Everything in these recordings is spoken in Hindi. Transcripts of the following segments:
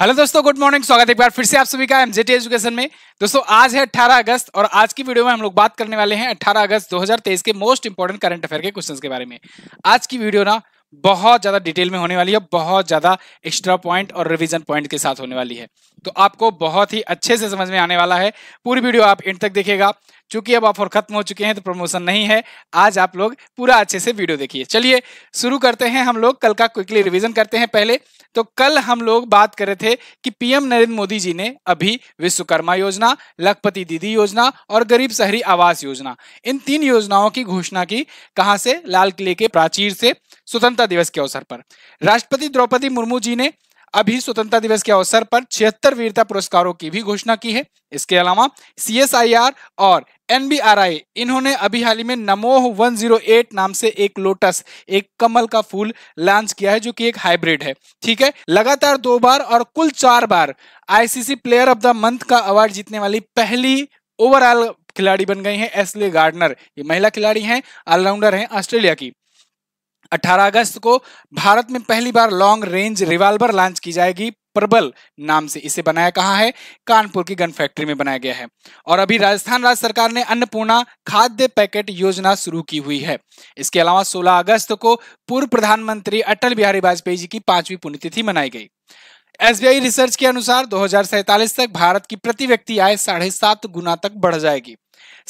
हेलो दोस्तों गुड मॉर्निंग स्वागत है एक बार फिर से आप सभी का एमजेटी एजुकेशन में दोस्तों आज है 18 अगस्त और आज की वीडियो में हम लोग बात करने वाले हैं 18 अगस्त 2023 के मोस्ट इंपॉर्टेंट करंट अफेयर के क्वेश्चंस के बारे में आज की वीडियो ना बहुत ज्यादा डिटेल में होने वाली है बहुत ज्यादा एक्स्ट्रा पॉइंट और रिविजन पॉइंट के साथ होने वाली है तो आपको बहुत ही अच्छे से समझ में आने वाला है पूरी वीडियो आप एंड तक देखेगा चूंकि अब ऑफर खत्म हो चुके हैं तो प्रमोशन नहीं है आज आप लोग पूरा अच्छे से वीडियो देखिए चलिए शुरू करते हैं हम लोग कल का क्विकली रिविजन करते हैं पहले तो कल हम लोग बात कर रहे थे कि पीएम नरेंद्र मोदी जी ने अभी विश्वकर्मा योजना लखपति दीदी योजना और गरीब शहरी आवास योजना इन तीन योजनाओं की घोषणा की कहां से लाल किले के प्राचीर से स्वतंत्रता दिवस के अवसर पर राष्ट्रपति द्रौपदी मुर्मू जी ने अभी स्वतंत्रता दिवस के अवसर पर छिहत्तर वीरता पुरस्कारों की भी घोषणा की है इसके अलावा सीएसआईआर और आई इन्होंने अभी हाल ही में नमोह 108 नाम से एक लोटस एक कमल का फूल लॉन्च किया है जो कि एक हाइब्रिड है ठीक है लगातार दो बार और कुल चार बार ICC player of the month का अवार्ड जीतने वाली पहली ओवरऑल खिलाड़ी बन गई हैं एसले गार्डनर ये महिला खिलाड़ी हैं ऑलराउंडर हैं ऑस्ट्रेलिया की 18 अगस्त को भारत में पहली बार लॉन्ग रेंज रिवाल्वर लॉन्च की जाएगी प्रबल नाम से इसे बनाया कहा है कानपुर की गन फैक्ट्री में बनाया गया है और अभी राजस्थान राज्य सरकार ने अन्नपूर्णा खाद्य पैकेट योजना शुरू की हुई है इसके अलावा 16 अगस्त को पूर्व प्रधानमंत्री अटल बिहारी वाजपेयी जी की पांचवी पुण्यतिथि मनाई गई एस रिसर्च के अनुसार दो तक भारत की प्रति व्यक्ति आय साढ़े गुना तक बढ़ जाएगी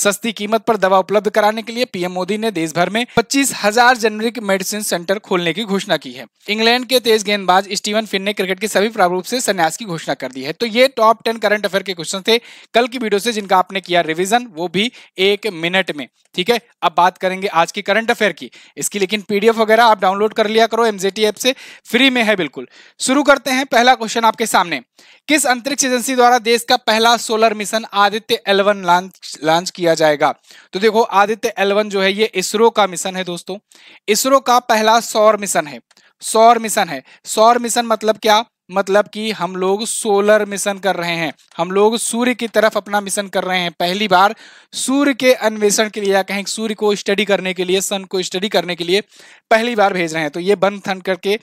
सस्ती कीमत पर दवा उपलब्ध कराने के लिए पीएम मोदी ने देश भर में पच्चीस हजार जेनरिक मेडिसिन सेंटर खोलने की घोषणा की है इंग्लैंड के तेज गेंदबाज स्टीवन फिन ने क्रिकेट के सभी प्रारूप से संन्यास की घोषणा कर दी है तो ये टॉप टेन करंट अफेयर के क्वेश्चन थे कल की वीडियो से जिनका आपने किया रिविजन वो भी एक मिनट में ठीक है अब बात करेंगे आज की करंट अफेयर की इसकी लेकिन पीडीएफ वगैरह आप डाउनलोड कर लिया करो एमजेटी ऐप से फ्री में है बिल्कुल शुरू करते हैं पहला क्वेश्चन आपके सामने किस अंतरिक्ष एजेंसी द्वारा देश का पहला solar mission Aditya L one launch किया किया जाएगा तो देखो आदित्य एलवन जो है ये इसरो का मिशन है दोस्तों इसरो का पहला सौर मिशन है सौर मिशन है सौर मिशन मतलब क्या मतलब कि हम लोग सोलर मिशन कर रहे हैं हम लोग सूर्य की तरफ अपना मिशन कर रहे हैं पहली बार सूर्य के अन्वेषण के लिए या कहें सूर्य को स्टडी करने के लिए सन को स्टडी करने के लिए पहली बार भेज रहे हैं तो ये बंद थन करके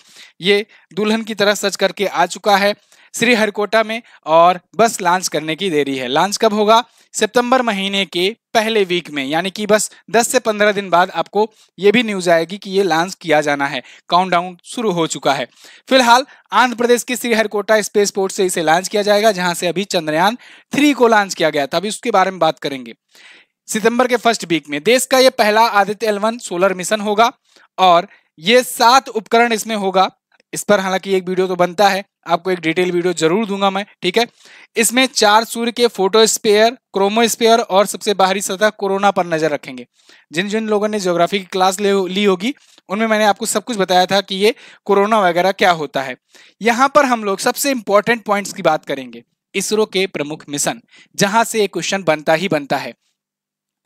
ये दुल्हन की तरह सच करके आ चुका है श्रीहरिकोटा में और बस लॉन्च करने की देरी है लॉन्च कब होगा सितंबर महीने के पहले वीक में यानी कि बस 10 से 15 दिन बाद आपको ये भी न्यूज आएगी कि ये लॉन्च किया जाना है काउंटडाउन शुरू हो चुका है फिलहाल आंध्र प्रदेश के श्रीहरिकोटा स्पेस पोर्ट से इसे लॉन्च किया जाएगा जहां से अभी चंद्रयान थ्री को लॉन्च किया गया था अभी उसके बारे में बात करेंगे सितंबर के फर्स्ट वीक में देश का यह पहला आदित्य एलवन सोलर मिशन होगा और ये सात उपकरण इसमें होगा इस पर हालांकि एक वीडियो तो बनता है आपको एक डिटेल वीडियो जरूर दूंगा मैं ठीक है इसमें चार सूर्य के फोटो स्पेयर क्रोमो स्पेयर और सबसे बाहरी सतह कोरोना पर नजर रखेंगे जिन जिन लोगों ने ज्योग्राफी की क्लास ले ली होगी उनमें मैंने आपको सब कुछ बताया था कि ये कोरोना वगैरह क्या होता है यहाँ पर हम लोग सबसे इंपॉर्टेंट पॉइंट की बात करेंगे इसरो के प्रमुख मिशन जहां से एक क्वेश्चन बनता ही बनता है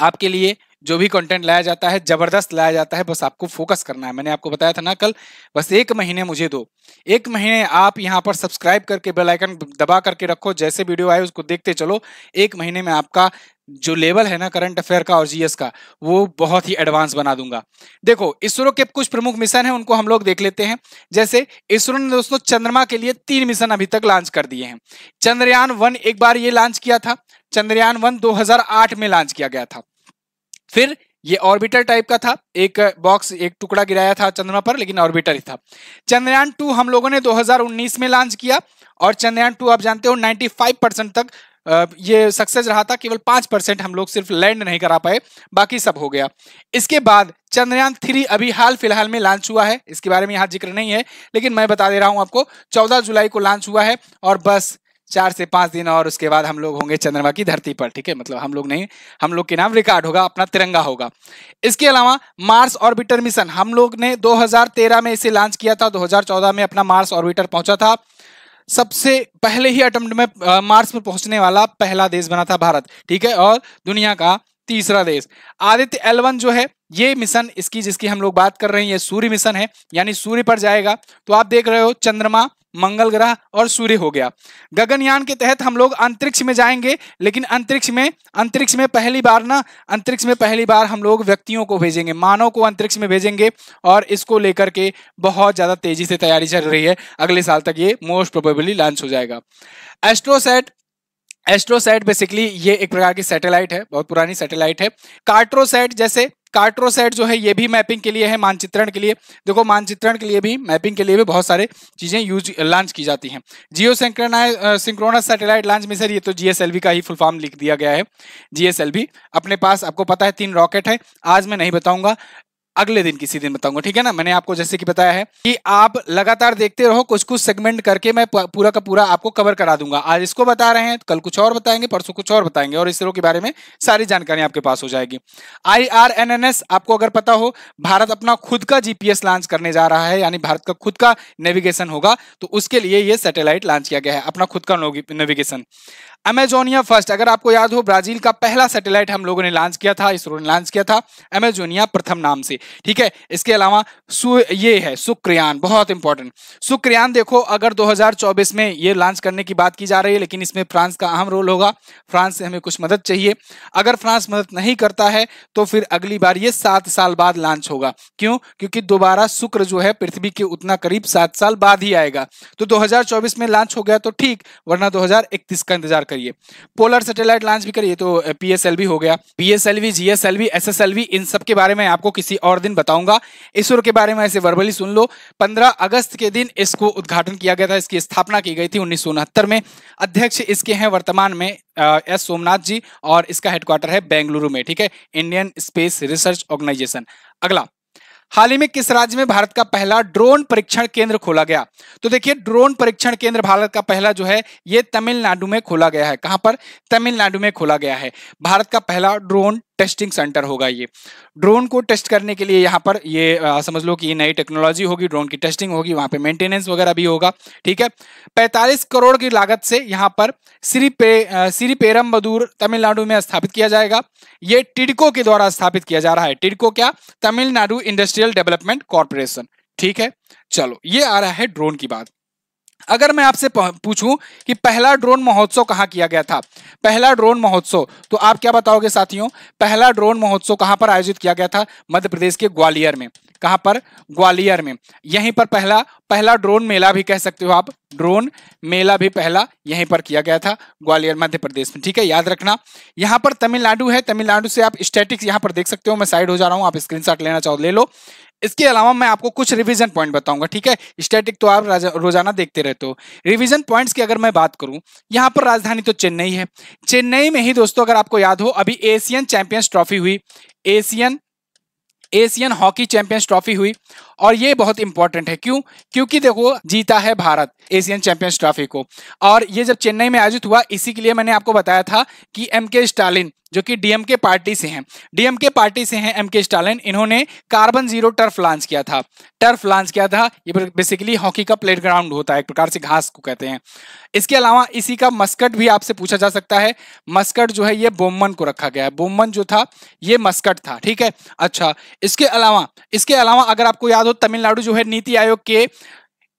आपके लिए जो भी कंटेंट लाया जाता है जबरदस्त लाया जाता है बस आपको फोकस करना है मैंने आपको बताया था ना कल बस एक महीने मुझे दो एक महीने आप यहाँ पर सब्सक्राइब करके बेल आइकन दबा करके रखो जैसे वीडियो आए उसको देखते चलो एक महीने में आपका जो लेवल है ना करंट अफेयर का और जीएस का वो बहुत ही एडवांस बना दूंगा देखो इसरो के कुछ प्रमुख मिशन है उनको हम लोग देख लेते हैं जैसे इसरो ने दोस्तों चंद्रमा के लिए तीन मिशन अभी तक लॉन्च कर दिए हैं चंद्रयान वन एक बार ये लॉन्च किया था चंद्रयान वन 2008 में लॉन्च किया गया था फिर ये ऑर्बिटर टाइप का था एक बॉक्स एक टुकड़ा गिराया था चंद्रमा पर लेकिन ऑर्बिटर ही था चंद्रयान टू हम लोगों ने 2019 में लॉन्च किया और चंद्रयान टू आप जानते हो 95 परसेंट तक ये सक्सेस रहा था केवल पांच परसेंट हम लोग सिर्फ लैंड नहीं करा पाए बाकी सब हो गया इसके बाद चंद्रयान थ्री अभी हाल फिलहाल में लॉन्च हुआ है इसके बारे में यहाँ जिक्र नहीं है लेकिन मैं बता दे रहा हूँ आपको चौदह जुलाई को लॉन्च हुआ है और बस चार से पांच दिन और उसके बाद हम लोग होंगे चंद्रमा की धरती पर ठीक है मतलब हम लोग नहीं हम लोग के नाम रिकॉर्ड होगा अपना तिरंगा होगा इसके अलावा मार्स ऑर्बिटर मिशन हम लोग ने 2013 में इसे लॉन्च किया था 2014 में अपना मार्स ऑर्बिटर पहुंचा था सबसे पहले ही अटम्प्ट में आ, मार्स में पहुंचने वाला पहला देश बना था भारत ठीक है और दुनिया का तीसरा देश आदित्य एलवन जो है ये मिशन इसकी जिसकी हम लोग बात कर रहे हैं ये सूर्य मिशन है यानी सूर्य पर जाएगा तो आप देख रहे हो चंद्रमा मंगल ग्रह और सूर्य हो गया गगनयान के तहत हम लोग अंतरिक्ष में जाएंगे लेकिन अंतरिक्ष में अंतरिक्ष में पहली बार ना अंतरिक्ष में पहली बार हम लोग व्यक्तियों को भेजेंगे मानव को अंतरिक्ष में भेजेंगे और इसको लेकर के बहुत ज़्यादा तेजी से तैयारी चल रही है अगले साल तक ये मोस्ट प्रोबेबली लॉन्च हो जाएगा एस्ट्रोसेट एस्ट्रोसेट बेसिकली ये एक प्रकार की सैटेलाइट है बहुत पुरानी सैटेलाइट है कार्ट्रोसेट जैसे कार्ट्रोसेट जो है ये भी मैपिंग के लिए है मानचित्रण के लिए देखो मानचित्रण के लिए भी मैपिंग के लिए भी बहुत सारे चीजें यूज लॉन्च की जाती हैं geosynchronous satellite launch sir ये तो जीएसएलवी का ही फुल फॉर्म लिख दिया गया है जीएसएलवी अपने पास आपको पता है तीन रॉकेट है आज मैं नहीं बताऊंगा अगले दिन किसी दिन बताऊंगा ठीक है ना मैंने आपको जैसे कि बताया है कि आप लगातार देखते रहो कुछ कुछ सेगमेंट करके मैं पूरा का पूरा आपको कवर करा दूंगा आज इसको बता रहे हैं तो कल कुछ और बताएंगे परसों कुछ और बताएंगे और इसरो के बारे में सारी जानकारी आपके पास हो जाएगी आई आपको अगर पता हो भारत अपना खुद का जीपीएस लॉन्च करने जा रहा है यानी भारत का खुद का नेविगेशन होगा तो उसके लिए ये सैटेलाइट लॉन्च किया गया है अपना खुद का नेविगेशन अमेजोनिया फर्स्ट अगर आपको याद हो ब्राजील का पहला सैटेलाइट हम लोगों ने लॉन्च किया था इसरो ने लॉन्च किया था अमेजोनिया प्रथम नाम से ठीक है इसके अलावा सु ये है सुक्रियान बहुत इंपॉर्टेंट सुक्रियान देखो अगर 2024 में ये लॉन्च करने की बात की जा रही है लेकिन इसमें फ्रांस का अहम रोल होगा फ्रांस से हमें कुछ मदद चाहिए अगर फ्रांस मदद नहीं करता है तो फिर अगली बार ये सात साल बाद लॉन्च होगा क्यों क्योंकि दोबारा शुक्र जो है पृथ्वी के उतना करीब सात साल बाद ही आएगा तो दो में लॉन्च हो गया तो ठीक वरना दो का इंतजार करिए पोलर सैटेलाइट लॉन्च भी करिए तो पी हो गया P S L V G S L V S S L V इन सब के बारे में आपको किसी और दिन बताऊंगा इसरो के बारे में ऐसे वर्बली सुन लो पंद्रह अगस्त के दिन इसको उद्घाटन किया गया था इसकी स्थापना की गई थी उन्नीस में अध्यक्ष इसके हैं वर्तमान में एस सोमनाथ जी और इसका हेडक्वार्टर है बेंगलुरु में ठीक है इंडियन स्पेस रिसर्च ऑर्गेनाइजेशन अगला हाल ही में किस राज्य में भारत का पहला ड्रोन परीक्षण केंद्र खोला गया तो देखिए ड्रोन परीक्षण केंद्र भारत का पहला जो है ये तमिलनाडु में खोला गया है कहां पर तमिलनाडु में खोला गया है भारत का पहला ड्रोन टेस्टिंग सेंटर होगा ये ड्रोन को टेस्ट करने के लिए यहाँ पर ये आ, समझ लो कि ये नई टेक्नोलॉजी होगी ड्रोन की टेस्टिंग होगी वहाँ पे मेंटेनेंस वगैरह भी होगा ठीक है 45 करोड़ की लागत से यहाँ पर श्री पे श्री पेरम्बदूर तमिलनाडु में स्थापित किया जाएगा ये टिडको के द्वारा स्थापित किया जा रहा है टिडको क्या तमिलनाडु इंडस्ट्रियल डेवलपमेंट कॉरपोरेशन ठीक है चलो ये आ रहा है ड्रोन की बात अगर मैं आपसे पूछूं कि पहला ड्रोन महोत्सव कहाँ किया गया था पहला ड्रोन महोत्सव तो आप क्या बताओगे साथियों पहला ड्रोन महोत्सव कहाँ पर आयोजित किया गया था मध्य प्रदेश के ग्वालियर में कहां पर ग्वालियर में यहीं पर पहला पहला ड्रोन मेला भी कह सकते हो आप ड्रोन मेला भी पहला यहीं पर किया गया था ग्वालियर मध्य प्रदेश में ठीक है याद रखना यहाँ पर तमिलनाडु है तमिलनाडु से आप स्टैटिक्स यहाँ पर देख सकते हो मैं साइड हो जा रहा हूँ आप स्क्रीनशॉट लेना चाहो ले लो इसके अलावा मैं आपको कुछ रिवीजन पॉइंट बताऊंगा ठीक है स्टैटिक तो आप रोजाना देखते रहते हो रिवीजन पॉइंट्स की अगर मैं बात करूं यहां पर राजधानी तो चेन्नई है चेन्नई में ही दोस्तों अगर आपको याद हो अभी एशियन चैंपियंस ट्रॉफी हुई Asian Asian hockey Champions Trophy हुई और ये बहुत इंपॉर्टेंट है क्यों क्योंकि देखो जीता है भारत एशियन चैंपियंस ट्रॉफी को और ये जब चेन्नई में आयोजित हुआ इसी के लिए मैंने आपको बताया था कि एम के स्टालिन जो कि डीएमके पार्टी से हैं डीएमके पार्टी से हैं एम के स्टालिन इन्होंने कार्बन जीरो टर्फ लॉन्च किया था टर्फ लॉन्च किया था ये बेसिकली हॉकी का प्लेट ग्राउंड होता है एक प्रकार से घास को कहते हैं इसके अलावा इसी का मस्कट भी आपसे पूछा जा सकता है मस्कट जो है ये बोमन को रखा गया है बोमन जो था ये मस्कट था ठीक है अच्छा इसके अलावा इसके अलावा अगर आपको याद तो तमिलनाडु जो है नीति आयोग के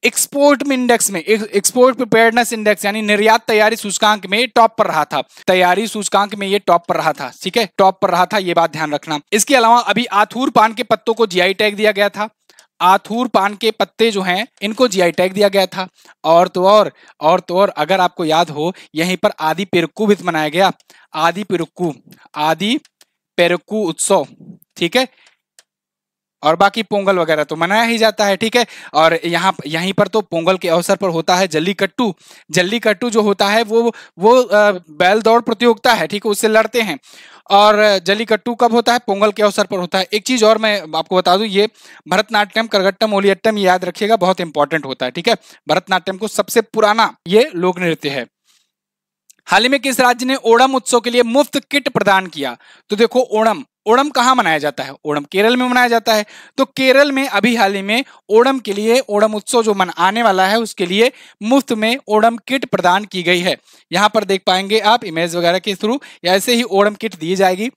एक्सपोर्ट में इंडेक्स में एक्सपोर्ट प्रिपेयरनेस इंडेक्स यानी निर्यात तैयारी सूचकांक में टॉप पर रहा था तैयारी सूचकांक में ये टॉप पर रहा था ठीक है टॉप पर रहा था ये बात ध्यान रखना इसके अलावा अभी आथूर पान के पत्तों को जीआई टैग दिया गया था आथूर पान के पत्ते जो हैं इनको जीआई टैग दिया गया था और तो और और तो और अगर आपको याद हो यहीं पर आदि पेरुक्कू भी मनाया गया आदि पेरुक्कू आदि पेरुक्कू उत्सव ठीक है और बाकी पोंगल वगैरह तो मनाया ही जाता है ठीक है और यहाँ यहीं पर तो पोंगल के अवसर पर होता है जल्लीकट्टू जल्लीकट्टू जो होता है वो वो बैल दौड़ प्रतियोगिता है ठीक है उससे लड़ते हैं और जल्लीकट्टू कब होता है पोंगल के अवसर पर होता है एक चीज और मैं आपको बता दूँ ये भरतनाट्यम करगट्टम ओलियट्टम याद रखिएगा बहुत इंपॉर्टेंट होता है ठीक है भरतनाट्यम को सबसे पुराना ये लोक नृत्य है हाल ही में किस राज्य ने ओणम उत्सव के लिए मुफ्त किट प्रदान किया तो देखो ओणम ओणम कहाँ मनाया जाता है ओणम केरल में मनाया जाता है तो केरल में अभी हाल ही में ओणम के लिए ओणम उत्सव जो मन आने वाला है उसके लिए मुफ्त में ओणम किट प्रदान की गई है यहाँ पर देख पाएंगे आप इमेज वगैरह के थ्रू या ऐसे ही ओणम किट दी जाएगी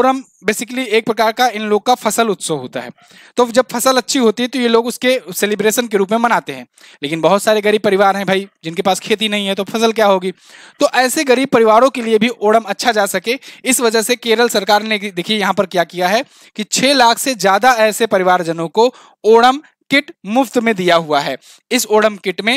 ओणम बेसिकली एक प्रकार का इन लोग का फसल उत्सव होता है तो जब फसल अच्छी होती है तो ये लोग उसके सेलिब्रेशन के रूप में मनाते हैं लेकिन बहुत सारे गरीब परिवार हैं भाई जिनके पास खेती नहीं है तो फसल क्या होगी तो ऐसे गरीब परिवारों के लिए भी ओणम अच्छा जा सके इस वजह से केरल सरकार ने देखिए यहाँ पर क्या किया है कि छः लाख से ज़्यादा ऐसे परिवारजनों को ओणम किट मुफ्त में दिया हुआ है इस ओडम किट में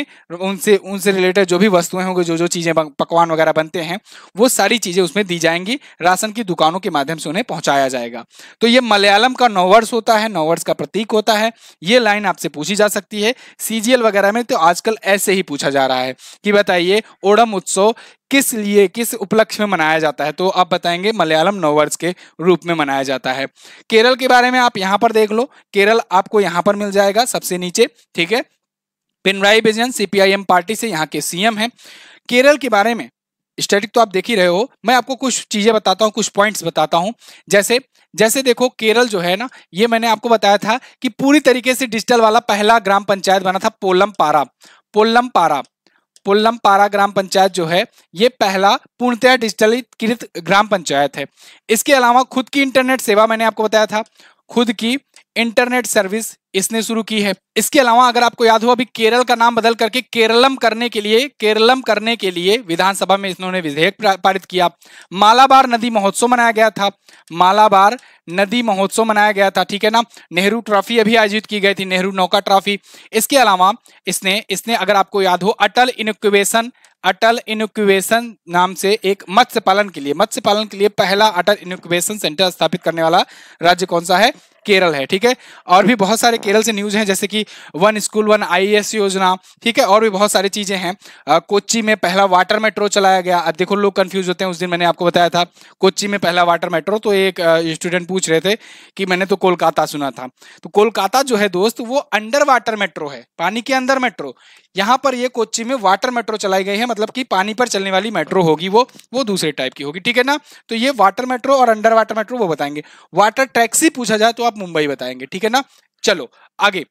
उनसे उनसे रिलेटेड जो भी वस्तुएं होंगी जो जो चीज़ें पकवान वगैरह बनते हैं वो सारी चीज़ें उसमें दी जाएंगी राशन की दुकानों के माध्यम से उन्हें पहुंचाया जाएगा तो ये मलयालम का नववर्ष होता है नववर्ष का प्रतीक होता है ये लाइन आपसे पूछी जा सकती है सीजीएल वगैरह में तो आजकल ऐसे ही पूछा जा रहा है कि बताइए ओडम उत्सव किस लिए किस उपलक्ष्य में मनाया जाता है तो आप बताएंगे मलयालम नववर्ष के रूप में मनाया जाता है केरल के बारे में आप यहाँ पर देख लो केरल आपको यहाँ पर मिल जाएगा सबसे नीचे ठीक है पिनराई विजन सीपीआईएम पार्टी से यहाँ के सीएम हैं केरल के बारे में स्टैटिक तो आप देख ही रहे हो मैं आपको कुछ चीजें बताता हूँ कुछ पॉइंट्स बताता हूँ जैसे जैसे देखो केरल जो है ना ये मैंने आपको बताया था कि पूरी तरीके से डिजिटल वाला पहला ग्राम पंचायत बना था पोलम पारा पोलम पारा पुल्लम पारा ग्राम पंचायत जो है ये पहला पूर्णतया डिजिटलीकृत ग्राम पंचायत है इसके अलावा खुद की इंटरनेट सेवा मैंने आपको बताया था खुद की इंटरनेट सर्विस इसने शुरू की है इसके अलावा अगर आपको याद हो अभी केरल का नाम बदल करके केरलम करने के लिए केरलम करने के लिए विधानसभा में इन्होंने विधेयक पारित किया मालाबार नदी महोत्सव मनाया गया था मालाबार नदी महोत्सव मनाया गया था ठीक है ना नेहरू ट्रॉफी अभी आयोजित की गई थी नेहरू नौका ट्रॉफी इसके अलावा इसने इसने अगर आपको याद हो अटल इनक्यूबेशन अटल इनक्यूबेशन नाम से एक मत्स्य पालन के लिए मत्स्य पालन के लिए पहला अटल इनक्यूबेशन सेंटर स्थापित करने वाला राज्य कौन सा है केरल है ठीक है और भी बहुत सारे केरल से न्यूज हैं जैसे कि वन स्कूल वन आई योजना ठीक है और भी बहुत सारी चीजें हैं कोच्चि में पहला वाटर मेट्रो चलाया गया देखो लोग कंफ्यूज होते हैं उस दिन मैंने आपको बताया था कोच्चि में पहला वाटर मेट्रो तो एक स्टूडेंट पूछ रहे थे कि मैंने तो कोलकाता सुना था तो कोलकाता जो है दोस्त वो अंडर वाटर मेट्रो है पानी के अंदर मेट्रो यहाँ पर ये कोच्चि में वाटर मेट्रो चलाई गई है मतलब कि पानी पर चलने वाली मेट्रो होगी वो वो दूसरे टाइप की होगी ठीक है ना तो ये वाटर मेट्रो और अंडर वाटर मेट्रो वो बताएंगे वाटर टैक्सी पूछा जाए तो आप मुंबई बताएंगे ठीक है ना चलो आगे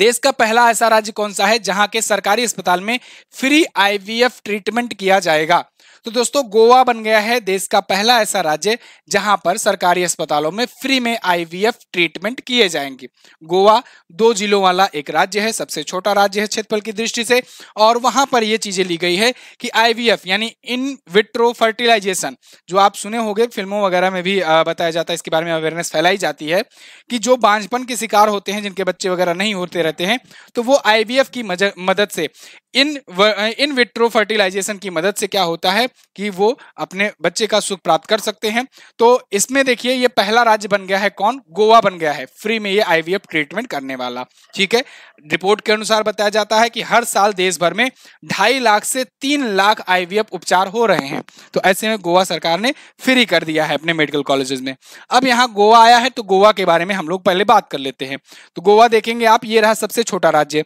देश का पहला ऐसा राज्य कौन सा है जहां के सरकारी अस्पताल में फ्री आईवीएफ ट्रीटमेंट किया जाएगा तो दोस्तों गोवा बन गया है देश का पहला ऐसा राज्य जहां पर सरकारी अस्पतालों में फ्री में आईवीएफ ट्रीटमेंट किए जाएंगे गोवा दो जिलों वाला एक राज्य है सबसे छोटा राज्य है क्षेत्रफल की दृष्टि से और वहां पर यह चीजें ली गई है कि आईवीएफ यानी इन विट्रो फर्टिलाइजेशन जो आप सुने होंगे फिल्मों वगैरह में भी बताया जाता है इसके बारे में अवेयरनेस फैलाई जाती है कि जो बांझपन के शिकार होते हैं जिनके बच्चे वगैरह नहीं होते रहते हैं तो वो आईवीएफ की मदद से इन इन विट्रो फर्टिलाइजेशन की मदद से क्या होता है कि वो अपने बच्चे का सुख प्राप्त कर सकते हैं तो इसमें देखिए ये पहला राज्य बन गया है कौन गोवा बन गया है फ्री में ये आईवीएफ ट्रीटमेंट करने वाला ठीक है रिपोर्ट के अनुसार बताया जाता है कि हर साल देश भर में ढाई लाख से तीन लाख आईवीएफ उपचार हो रहे हैं तो ऐसे में गोवा सरकार ने फ्री कर दिया है अपने मेडिकल कॉलेजेस में अब यहाँ गोवा आया है तो गोवा के बारे में हम लोग पहले बात कर लेते हैं तो गोवा देखेंगे आप ये रहा सबसे छोटा राज्य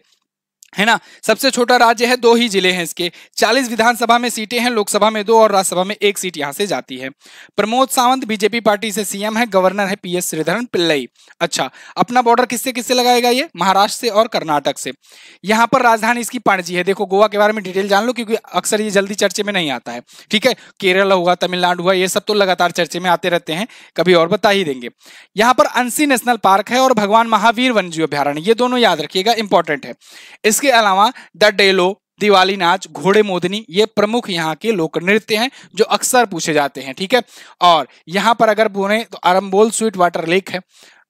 है ना सबसे छोटा राज्य है दो ही जिले हैं इसके 40 विधानसभा में सीटें हैं लोकसभा में दो और राज्यसभा में एक सीट यहां से जाती है प्रमोद सावंत बीजेपी पार्टी से सीएम है गवर्नर है पीएस श्रीधरन पिल्लई अच्छा अपना बॉर्डर किससे किससे लगाएगा ये महाराष्ट्र से और कर्नाटक से यहां पर राजधानी इसकी पणजी है देखो गोवा के बारे में डिटेल जान लो क्योंकि अक्सर ये जल्दी चर्चे में नहीं आता है ठीक है केरल हुआ तमिलनाडु हुआ ये सब तो लगातार चर्चे में आते रहते हैं कभी और बता ही देंगे यहाँ पर अंसी नेशनल पार्क है और भगवान महावीर वन्यजीव अभ्यारण्य ये दोनों याद रखिएगा इंपॉर्टेंट है इस इसके अलावा द डेलो दिवाली नाच घोड़े मोदनी ये प्रमुख यहाँ के लोक नृत्य हैं जो अक्सर पूछे जाते हैं ठीक है और यहाँ पर अगर बोले तो अरम्बोल स्वीट वाटर लेक है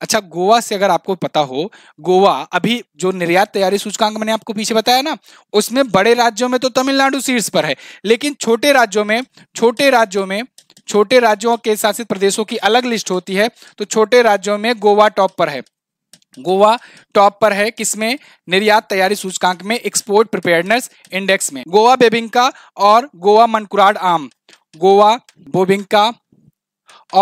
अच्छा गोवा से अगर आपको पता हो गोवा अभी जो निर्यात तैयारी सूचकांक मैंने आपको पीछे बताया ना उसमें बड़े राज्यों में तो तमिलनाडु शीर्ष पर है लेकिन छोटे राज्यों में छोटे राज्यों में छोटे राज्यों के शासित प्रदेशों की अलग लिस्ट होती है तो छोटे राज्यों में गोवा टॉप पर है गोवा टॉप पर है किसमें निर्यात तैयारी सूचकांक में एक्सपोर्ट प्रिपेयरनेस इंडेक्स में गोवा बेबिंका और गोवा मनकुराड आम गोवा बोबिंका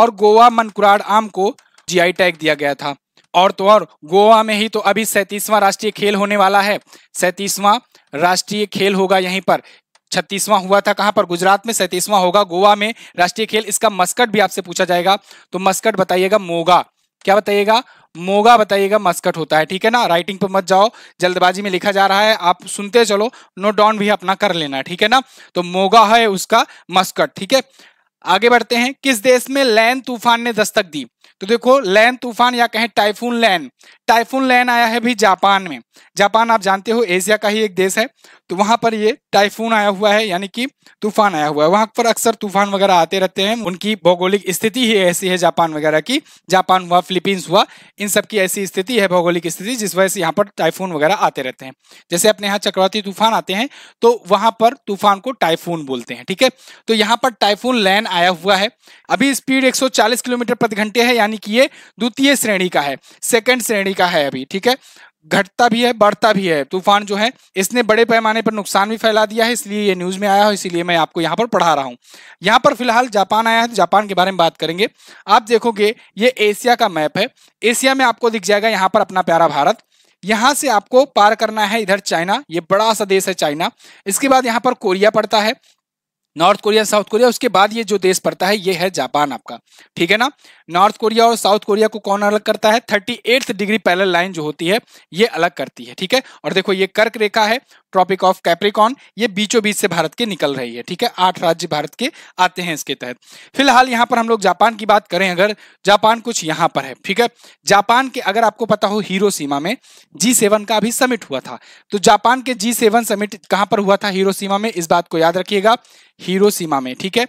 और गोवा मनकुराड आम को जीआई टैग दिया गया था और तो और गोवा में ही तो अभी सैतीसवां राष्ट्रीय खेल होने वाला है सैतीसवां राष्ट्रीय खेल होगा यहीं पर छत्तीसवां हुआ था कहां पर गुजरात में सैतीसवां होगा गोवा में राष्ट्रीय खेल इसका मस्कट भी आपसे पूछा जाएगा तो मस्कट बताइएगा मोगा क्या बताइएगा मोगा बताइएगा मस्कट होता है ठीक है ना राइटिंग पर मत जाओ जल्दबाजी में लिखा जा रहा है आप सुनते चलो नोट डाउन भी अपना कर लेना ठीक है ना तो मोगा है उसका मस्कट ठीक है आगे बढ़ते हैं किस देश में लैन तूफान ने दस्तक दी तो देखो लैन तूफान या कहें टाइफून लैन टाइफून लैन आया है भी जापान में जापान आप जानते हो एशिया का ही एक देश है तो वहां पर ये टाइफून आया हुआ है यानी कि तूफान आया हुआ है वहां पर अक्सर तूफान वगैरह आते रहते हैं उनकी भौगोलिक स्थिति ही ऐसी है जापान वगैरह की जापान हुआ फिलीपींस हुआ इन सब की ऐसी स्थिति है भौगोलिक स्थिति जिस वजह से यहाँ पर टाइफून वगैरह आते रहते हैं जैसे अपने यहाँ चक्रवाती तूफान आते हैं तो वहां पर तूफान को टाइफून बोलते हैं ठीक है तो यहाँ पर टाइफून लैन आया हुआ है अभी स्पीड एक किलोमीटर प्रति घंटे है यानी यानी कि ये द्वितीय श्रेणी का है सेकेंड श्रेणी का है अभी ठीक है घटता भी है बढ़ता भी है तूफान जो है इसने बड़े पैमाने पर नुकसान भी फैला दिया है इसलिए ये न्यूज में आया है इसलिए मैं आपको यहाँ पर पढ़ा रहा हूँ यहाँ पर फिलहाल जापान आया है तो जापान के बारे में बात करेंगे आप देखोगे ये एशिया का मैप है एशिया में आपको दिख जाएगा यहाँ पर अपना प्यारा भारत यहाँ से आपको पार करना है इधर चाइना ये बड़ा सा देश है चाइना इसके बाद यहाँ पर कोरिया पड़ता है नॉर्थ कोरिया साउथ कोरिया उसके बाद ये जो देश पड़ता है ये है जापान आपका ठीक है ना नॉर्थ कोरिया और साउथ कोरिया को कौन अलग करता है thirty eight degree parallel line जो होती है ये अलग करती है ठीक है और देखो ये कर्क रेखा है ट्रॉपिक ऑफ कैप्रिकॉन ये बीचों बीच से भारत के निकल रही है ठीक है आठ राज्य भारत के आते हैं इसके तहत फिलहाल यहाँ पर हम लोग जापान की बात करें अगर जापान कुछ यहाँ पर है ठीक है जापान के अगर आपको पता हो हीरो सीमा में जी सेवन का अभी समिट हुआ था तो जापान के जी सेवन समिट कहाँ पर हुआ था हीरो सीमा में इस बात को याद रखिएगा हीरो सीमा में ठीक है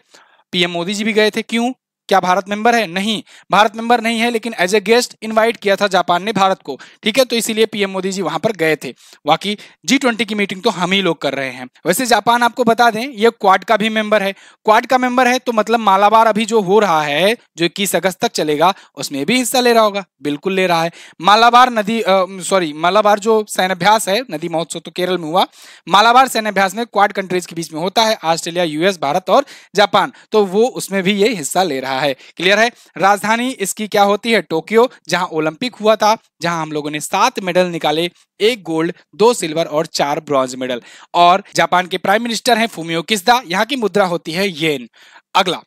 पीएम मोदी जी भी गए थे क्यों क्या भारत मेंबर है नहीं भारत मेंबर नहीं है लेकिन एज ए गेस्ट इनवाइट किया था जापान ने भारत को ठीक है तो इसीलिए पीएम मोदी जी वहां पर गए थे बाकी जी ट्वेंटी की मीटिंग तो हम ही लोग कर रहे हैं वैसे जापान आपको बता दें ये क्वाड का भी मेंबर है क्वाड का मेंबर है तो मतलब मालाबार अभी जो हो रहा है जो इक्कीस अगस्त तक चलेगा उसमें भी हिस्सा ले रहा होगा बिल्कुल ले रहा है मालाबार नदी सॉरी मालाबार जो सैन्यभ्यास है नदी महोत्सव तो केरल में हुआ मालाबार सैन्यभ्यास में क्वाड कंट्रीज के बीच में होता है ऑस्ट्रेलिया यूएस भारत और जापान तो वो उसमें भी ये हिस्सा ले रहा है रहा है क्लियर है राजधानी इसकी क्या होती है टोक्यो जहां ओलंपिक हुआ था जहां हम लोगों ने सात मेडल निकाले एक गोल्ड दो सिल्वर और चार ब्रॉन्ज मेडल और जापान के प्राइम मिनिस्टर हैं फूमियो किसदा यहाँ की मुद्रा होती है येन अगला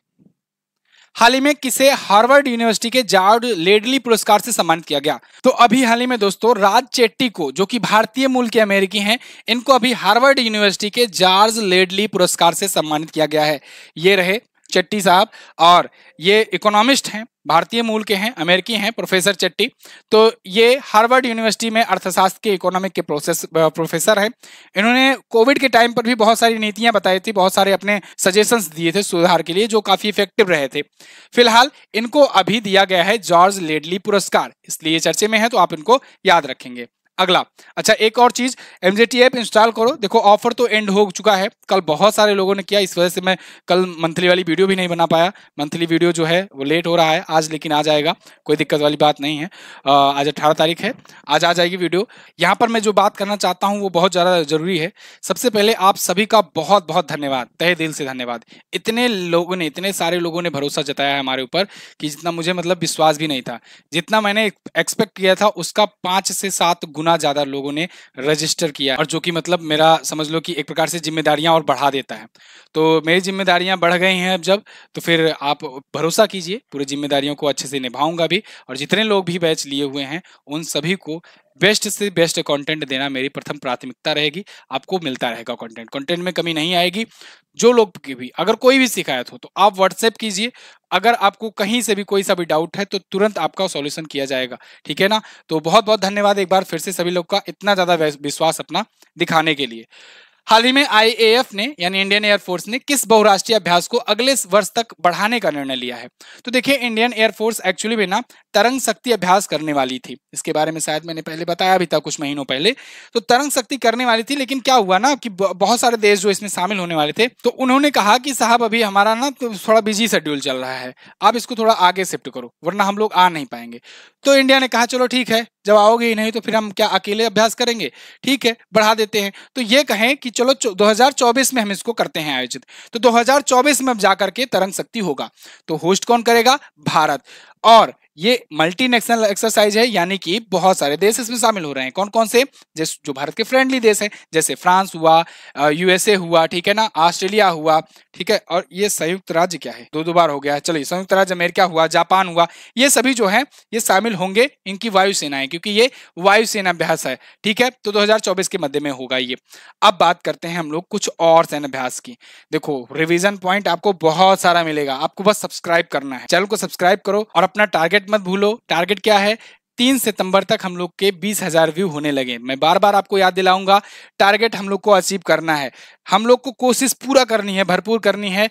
हाल ही में किसे हार्वर्ड यूनिवर्सिटी के जॉर्ज लेडली पुरस्कार से सम्मानित किया गया तो अभी हाल ही में दोस्तों राज चेट्टी को जो कि भारतीय मूल के अमेरिकी हैं इनको अभी हार्वर्ड यूनिवर्सिटी के जॉर्ज लेडली पुरस्कार से सम्मानित किया गया है ये रहे चट्टी साहब और ये इकोनॉमिस्ट हैं भारतीय मूल के हैं अमेरिकी हैं प्रोफेसर चट्टी तो ये हार्वर्ड यूनिवर्सिटी में अर्थशास्त्र के इकोनॉमिक के प्रोसेस प्रोफेसर हैं इन्होंने कोविड के टाइम पर भी बहुत सारी नीतियां बताई थी बहुत सारे अपने सजेशंस दिए थे सुधार के लिए जो काफी इफेक्टिव रहे थे फिलहाल इनको अभी दिया गया है जॉर्ज लेडली पुरस्कार इसलिए चर्चे में है तो आप इनको याद रखेंगे अगला अच्छा एक और चीज एमजेटी ऐप इंस्टॉल करो देखो ऑफर तो एंड हो चुका है कल बहुत सारे लोगों ने किया इस वजह से मैं कल मंथली वाली वीडियो भी नहीं बना पाया मंथली वीडियो जो है वो लेट हो रहा है आज लेकिन आ जाएगा कोई दिक्कत वाली बात नहीं है आज अट्ठारह तारीख है आज आ जाएगी वीडियो यहाँ पर मैं जो बात करना चाहता हूँ वो बहुत ज़्यादा जरूरी है सबसे पहले आप सभी का बहुत बहुत धन्यवाद तहे दिल से धन्यवाद इतने लोगों ने इतने सारे लोगों ने भरोसा जताया है हमारे ऊपर कि जितना मुझे मतलब विश्वास भी नहीं था जितना मैंने एक्सपेक्ट किया था उसका पाँच से सात गुना गुना ज्यादा लोगों ने रजिस्टर किया और जो कि मतलब मेरा समझ लो कि एक प्रकार से जिम्मेदारियां और बढ़ा देता है तो मेरी जिम्मेदारियां बढ़ गई हैं अब जब तो फिर आप भरोसा कीजिए पूरी जिम्मेदारियों को अच्छे से निभाऊंगा भी और जितने लोग भी बैच लिए हुए हैं उन सभी को बेस्ट से बेस्ट कंटेंट देना मेरी प्रथम प्राथमिकता रहेगी आपको मिलता रहेगा कंटेंट कंटेंट में कमी नहीं आएगी जो लोग की भी अगर कोई भी शिकायत हो तो आप व्हाट्सएप कीजिए अगर आपको कहीं से भी कोई सा भी डाउट है तो तुरंत आपका सॉल्यूशन किया जाएगा ठीक है ना तो बहुत बहुत धन्यवाद एक बार फिर से सभी लोग का इतना ज़्यादा विश्वास अपना दिखाने के लिए हाल ही में आईएएफ ने यानी इंडियन एयरफोर्स ने किस बहुराष्ट्रीय अभ्यास को अगले वर्ष तक बढ़ाने का निर्णय लिया है तो देखिए इंडियन एयरफोर्स एक्चुअली में ना तरंग शक्ति अभ्यास करने वाली थी इसके बारे में शायद मैंने पहले बताया भी था कुछ महीनों पहले तो तरंग शक्ति करने वाली थी लेकिन क्या हुआ ना कि बहुत सारे देश जो इसमें शामिल होने वाले थे तो उन्होंने कहा कि साहब अभी हमारा ना तो थोड़ा बिजी शेड्यूल चल रहा है आप इसको थोड़ा आगे शिफ्ट करो वरना हम लोग आ नहीं पाएंगे तो इंडिया ने कहा चलो ठीक है जब आओगे ही नहीं तो फिर हम क्या अकेले अभ्यास करेंगे ठीक है बढ़ा देते हैं तो ये कहें कि चलो 2024 में हम इसको करते हैं आयोजित तो 2024 में अब जाकर के तरंग शक्ति होगा तो होस्ट कौन करेगा भारत और ये मल्टीनेशनल एक्सरसाइज है यानी कि बहुत सारे देश इसमें शामिल हो रहे हैं कौन कौन से जैसे जो भारत के फ्रेंडली देश हैं जैसे फ्रांस हुआ यूएसए हुआ ठीक है ना ऑस्ट्रेलिया हुआ ठीक है और ये संयुक्त राज्य क्या है दो दो बार हो गया है चलिए संयुक्त राज्य अमेरिका हुआ जापान हुआ ये सभी जो है ये शामिल होंगे इनकी वायुसेना है क्योंकि ये वायुसेना अभ्यास है ठीक है तो दो के मध्य में होगा ये अब बात करते हैं हम लोग कुछ और सेना अभ्यास की देखो रिविजन पॉइंट आपको बहुत सारा मिलेगा आपको बस सब्सक्राइब करना है चैनल को सब्सक्राइब करो और अपना टारगेट टारगेट मत भूलो टारगेट क्या है तीन सितंबर तक हम लोग के बीस हजार व्यू होने लगे मैं बार बार आपको याद दिलाऊंगा टारगेट हम लोग को अचीव करना है हम लोग को कोशिश पूरा करनी है भरपूर करनी है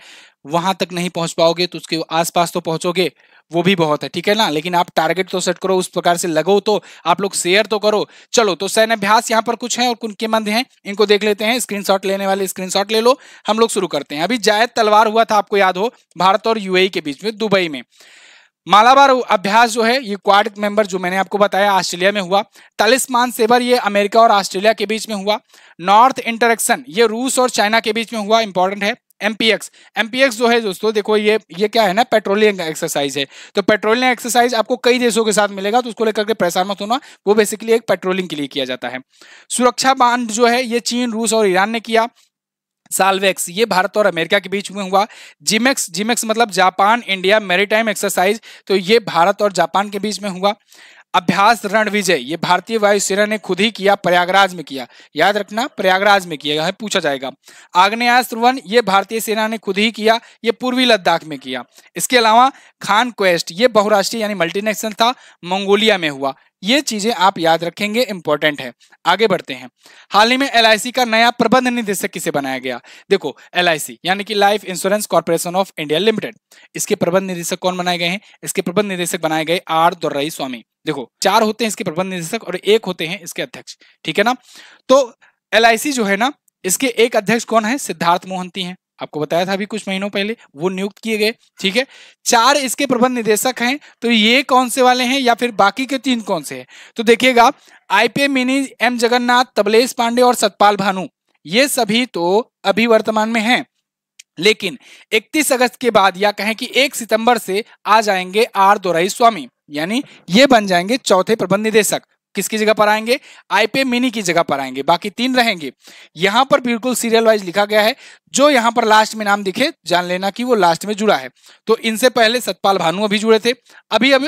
वहां तक नहीं पहुंच पाओगे तो उसके आसपास तो पहुंचोगे वो भी बहुत है ठीक है ना लेकिन आप टारगेट तो सेट करो उस प्रकार से लगो तो आप लोग शेयर तो करो चलो तो सैन्य अभ्यास यहाँ पर कुछ है और उनके मंद हैं इनको देख लेते हैं स्क्रीनशॉट लेने वाले स्क्रीनशॉट ले लो हम लोग शुरू करते हैं अभी जायद तलवार हुआ था आपको याद हो भारत और यूएई e के बीच में दुबई में मालाबार अभ्यास जो है ये क्वाड मेंबर जो मैंने आपको बताया ऑस्ट्रेलिया में हुआ तालिस्मान सेबर ये अमेरिका और ऑस्ट्रेलिया के बीच में हुआ नॉर्थ इंटरेक्शन ये रूस और चाइना के बीच में हुआ इंपॉर्टेंट है एमपीएक्स एमपीएक्स जो है दोस्तों देखो ये ये क्या है ना पेट्रोलियम एक्सरसाइज है तो पेट्रोलियम एक्सरसाइज आपको कई देशों के साथ मिलेगा तो उसको लेकर के परेशान मत होना वो बेसिकली एक पेट्रोलिंग के लिए किया जाता है सुरक्षा बांध जो है ये चीन रूस और ईरान ने किया साल्वेक्स ये भारत और अमेरिका के बीच में हुआ जिमेक्स जिमेक्स मतलब जापान इंडिया मेरीटाइम एक्सरसाइज तो ये भारत और जापान के बीच में हुआ अभ्यास रण विजय ये भारतीय वायुसेना ने खुद ही किया प्रयागराज में किया याद रखना प्रयागराज में किया यह पूछा जाएगा आग्नेयास्त्र वन ये भारतीय सेना ने खुद ही किया ये पूर्वी लद्दाख में किया इसके अलावा खान क्वेस्ट ये बहुराष्ट्रीय यानी मल्टीनेशनल था मंगोलिया में हुआ ये चीजें आप याद रखेंगे इंपॉर्टेंट है आगे बढ़ते हैं हाल ही में एल का नया प्रबंध निदेशक किसे बनाया गया देखो एल यानी कि life insurance corporation of India limited इसके प्रबंध निदेशक कौन बनाए गए हैं इसके प्रबंध निदेशक बनाए गए आर दुर्राई स्वामी देखो चार होते हैं इसके प्रबंध निदेशक और एक होते हैं इसके अध्यक्ष ठीक है ना तो एल जो है ना इसके एक अध्यक्ष कौन है सिद्धार्थ मोहंती हैं आपको बताया था अभी कुछ महीनों पहले वो नियुक्त किए गए ठीक है चार इसके प्रबंध निदेशक हैं तो ये कौन से वाले हैं या फिर बाकी के तीन कौन से हैं तो देखिएगा आईपीए मिनी एम जगन्नाथ तबलेश पांडे और सतपाल भानु ये सभी तो अभी वर्तमान में हैं लेकिन 31 अगस्त के बाद या कहें कि 1 सितंबर से आ जाएंगे आर दोराई स्वामी यानी ये बन जाएंगे चौथे प्रबंध निदेशक किसकी जगह पर आएंगे आईपीए मिनी की जगह पर आएंगे बाकी तीन रहेंगे यहां पर बिल्कुल सीरियल वाइज लिखा गया है जो यहाँ पर लास्ट में नाम दिखे जान लेना कि वो लास्ट में जुड़ा है तो इनसे पहले सतपाल भानु अभी जुड़े थे अभी अब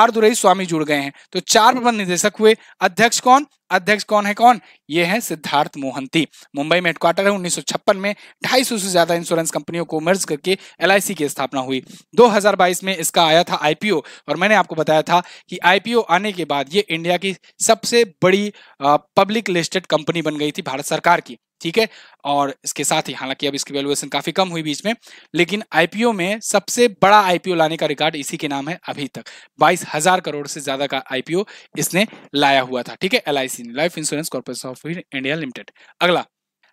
आर दुरई स्वामी जुड़ गए हैं तो चार प्रबंध निदेशक हुए अध्यक्ष कौन अध्यक्ष कौन है कौन ये है सिद्धार्थ मोहंती मुंबई में हेडक्वार्टर है उन्नीस में ढाई से ज्यादा इंश्योरेंस कंपनियों को मर्ज करके एल की स्थापना हुई दो में इसका आया था आईपीओ और मैंने आपको बताया था कि आईपीओ आने के बाद ये इंडिया की सबसे बड़ी पब्लिक लिस्टेड कंपनी बन गई थी भारत सरकार की ठीक है और इसके साथ ही हालांकि अब इसकी वैल्यूएशन काफी कम हुई बीच में लेकिन आईपीओ में सबसे बड़ा आईपीओ लाने का रिकॉर्ड इसी के नाम है अभी तक बाईस हजार करोड़ से ज्यादा का आईपीओ इसने लाया हुआ था ठीक है एल ने life insurance corporation of India limited अगला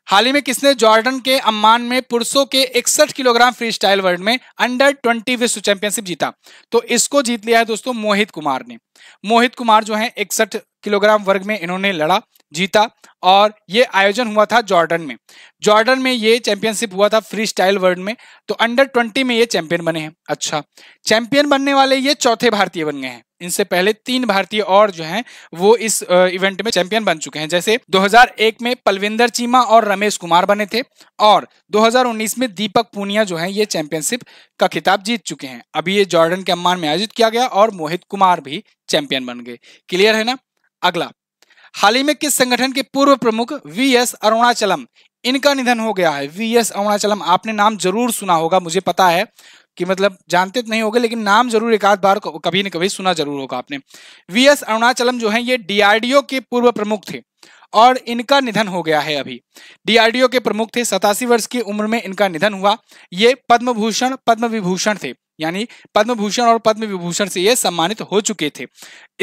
हाल ही में किसने जॉर्डन के अम्मान में पुरुषों के इकसठ किलोग्राम फ्री स्टाइल वर्ल्ड में अंडर ट्वेंटी विश्व चैंपियनशिप जीता तो इसको जीत लिया है दोस्तों मोहित कुमार ने मोहित कुमार जो है इकसठ किलोग्राम वर्ग में इन्होंने लड़ा जीता और ये आयोजन हुआ था जॉर्डन में जॉर्डन में ये चैंपियनशिप हुआ था फ्री स्टाइल वर्ल्ड में तो अंडर ट्वेंटी में ये चैंपियन बने हैं अच्छा चैंपियन बनने वाले ये चौथे भारतीय बन गए हैं इनसे पहले तीन भारतीय और जो हैं वो इस इवेंट में चैंपियन बन चुके हैं जैसे 2001 में पलविंदर चीमा और रमेश कुमार बने थे और 2019 में दीपक पूनिया जो हैं ये चैंपियनशिप का खिताब जीत चुके हैं अभी ये जॉर्डन के अम्मान में आयोजित किया गया और मोहित कुमार भी चैंपियन बन गए क्लियर है ना अगला हाल ही में किस संगठन के पूर्व प्रमुख वी एस अरुणाचलम इनका निधन हो गया है वी एस अरुणाचलम आपने नाम जरूर सुना होगा मुझे पता है कि मतलब जानते तो नहीं होगे लेकिन नाम जरूर एक आध बार कभी न कभी सुना जरूर होगा आपने वी एस अरुणाचलम जो है ये डीआरडीओ के पूर्व प्रमुख थे और इनका निधन हो गया है अभी डीआरडीओ के प्रमुख थे सतासी वर्ष की उम्र में इनका निधन हुआ ये पद्म भूषण पद्म विभूषण थे यानी पद्म भूषण और पद्म विभूषण से ये सम्मानित हो चुके थे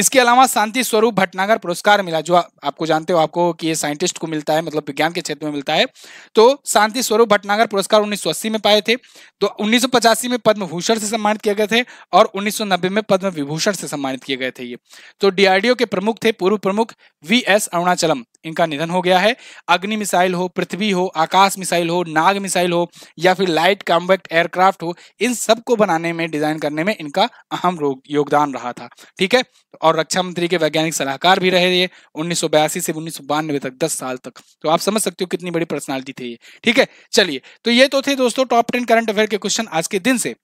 इसके अलावा शांति स्वरूप भटनागर पुरस्कार मिला जो आपको जानते हो आपको कि ये साइंटिस्ट को मिलता है मतलब विज्ञान के क्षेत्र में मिलता है तो शांति स्वरूप भटनागर पुरस्कार उन्नीस में पाए थे तो उन्नीस में पद्म भूषण से सम्मानित किए गए थे और उन्नीस में पद्म विभूषण से सम्मानित किए गए थे ये तो डीआरडीओ के प्रमुख थे पूर्व प्रमुख वी एस अरुणाचलम इनका निधन हो गया है अग्नि मिसाइल हो पृथ्वी हो आकाश मिसाइल हो नाग मिसाइल हो या फिर लाइट कॉम्बैक्ट एयरक्राफ्ट हो इन सबको बनाने में डिजाइन करने में इनका अहम योगदान रहा था ठीक है और रक्षा मंत्री के वैज्ञानिक सलाहकार भी रहे ये उन्नीस से उन्नीस तक दस साल तक तो आप समझ सकते हो कितनी बड़ी पर्सनैलिटी थी ये ठीक है चलिए तो ये तो थे दोस्तों टॉप टेन करंट अफेयर के क्वेश्चन आज के दिन से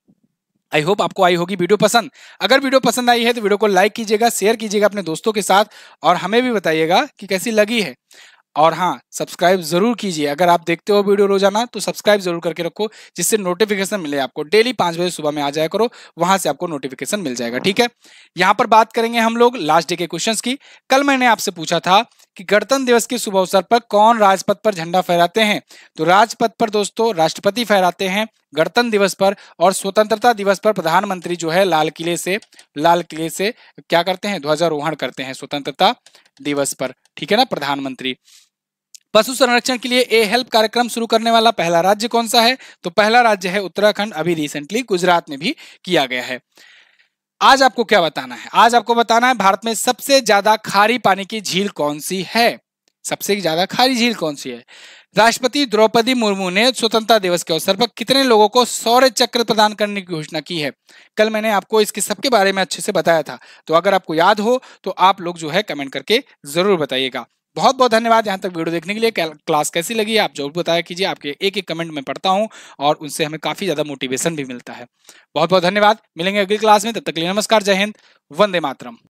आई होप आपको आई होगी वीडियो पसंद अगर वीडियो पसंद आई है तो वीडियो को लाइक कीजिएगा शेयर कीजिएगा अपने दोस्तों के साथ और हमें भी बताइएगा कि कैसी लगी है और हाँ सब्सक्राइब जरूर कीजिए अगर आप देखते हो वीडियो रोजाना तो सब्सक्राइब जरूर करके रखो जिससे नोटिफिकेशन मिले आपको डेली पांच बजे सुबह में आ जाया करो वहां से आपको नोटिफिकेशन मिल जाएगा ठीक है यहाँ पर बात करेंगे हम लोग लास्ट डे के क्वेश्चंस की कल मैंने आपसे पूछा था कि गणतंत्र दिवस के शुभ अवसर पर कौन राजपथ पर झंडा फहराते हैं तो राजपथ पर दोस्तों राष्ट्रपति फहराते हैं गणतंत्र दिवस पर और स्वतंत्रता दिवस पर प्रधानमंत्री जो है लाल किले से लाल किले से क्या करते हैं ध्वजारोहण करते हैं स्वतंत्रता दिवस पर ठीक है ना प्रधानमंत्री पशु संरक्षण के लिए ए हेल्प कार्यक्रम शुरू करने वाला पहला राज्य कौन सा है तो पहला राज्य है उत्तराखंड अभी रिसेंटली गुजरात में भी किया गया है आज आपको क्या बताना है आज आपको बताना है भारत में सबसे ज्यादा खारी पानी की झील कौन सी है सबसे ज्यादा खारी झील कौन सी है राष्ट्रपति द्रौपदी मुर्मू ने स्वतंत्रता दिवस के अवसर पर कितने लोगों को सौर्य चक्र प्रदान करने की घोषणा की है कल मैंने आपको इसके सबके बारे में अच्छे से बताया था तो अगर आपको याद हो तो आप लोग जो है कमेंट करके जरूर बताइएगा बहुत बहुत धन्यवाद यहाँ तक वीडियो देखने के लिए क्लास कैसी लगी आप जरूर बताया कीजिए आपके एक एक कमेंट में पढ़ता हूँ और उनसे हमें काफ़ी ज़्यादा मोटिवेशन भी मिलता है बहुत बहुत धन्यवाद मिलेंगे अगली क्लास में तब तक के लिए नमस्कार जय हिंद वंदे मातरम